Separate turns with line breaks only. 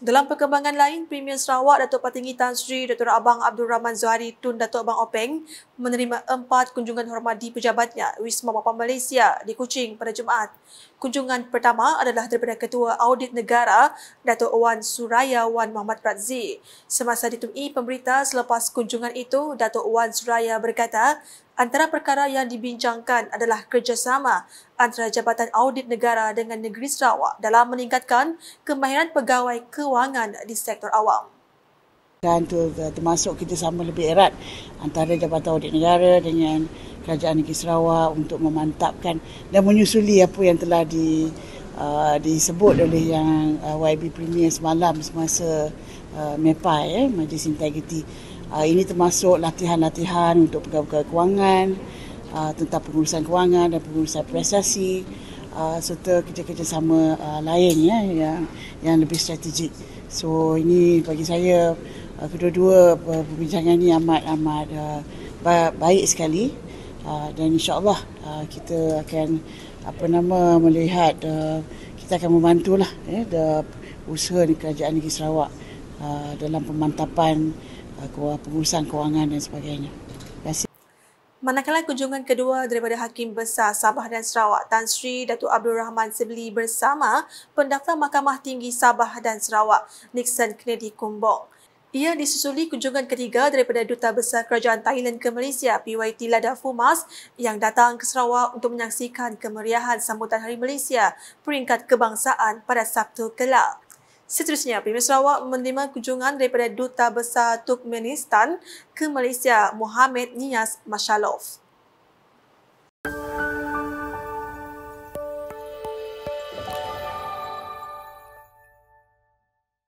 Dalam perkembangan lain, Premier Sarawak Datuk Patinggi Tan Sri Datuk Abang Abdul Rahman Zuhari Tun Datuk Abang Openg menerima empat kunjungan hormat di pejabatnya Wisma Bapa Malaysia di Kuching pada Jumaat. Kunjungan pertama adalah daripada Ketua Audit Negara Datuk Wan Suraya Wan Muhammad Radzi. Semasa ditemui pemberita selepas kunjungan itu, Datuk Wan Suraya berkata Antara perkara yang dibincangkan adalah kerjasama antara Jabatan Audit Negara dengan Negeri Sarawak dalam meningkatkan kemahiran pegawai kewangan di sektor awam.
Dan tu eh, termasuk kita sama lebih erat antara Jabatan Audit Negara dengan Kerajaan Negeri Sarawak untuk memantapkan dan menyusuli apa yang telah di Uh, disebut oleh yang uh, YB Premier semalam semasa uh, MEPI, eh, Majlis Integriti. Uh, ini termasuk latihan-latihan untuk pegawai-pegawai kewangan, uh, tentang pengurusan kewangan dan pengurusan prestasi uh, serta kerja-kerja sama uh, lain ya, yang, yang lebih strategik. So ini bagi saya uh, kedua-dua uh, perbincangan ini amat-amat uh, baik sekali. Ah, dan insyaAllah uh, kita akan apa nama melihat ah, kita akan membantulah eh, usaha di kerajaan negeri Sarawak dalam pemantapan uh, pengurusan kewangan dan sebagainya.
Manakala kunjungan kedua daripada Hakim Besar Sabah dan Sarawak Tan Sri Datuk Abdul Rahman Sebeli bersama pendaftar Mahkamah Tinggi Sabah dan Sarawak Nixon Kennedy Kumbong. Ia disusuli kunjungan ketiga daripada Duta Besar Kerajaan Thailand ke Malaysia, PYT Lada Fumas yang datang ke Sarawak untuk menyaksikan kemeriahan sambutan Hari Malaysia peringkat kebangsaan pada Sabtu kelak. Seterusnya, Premier Sarawak menerima kunjungan daripada Duta Besar Turkmenistan ke Malaysia, Muhammad Nias Mashalov.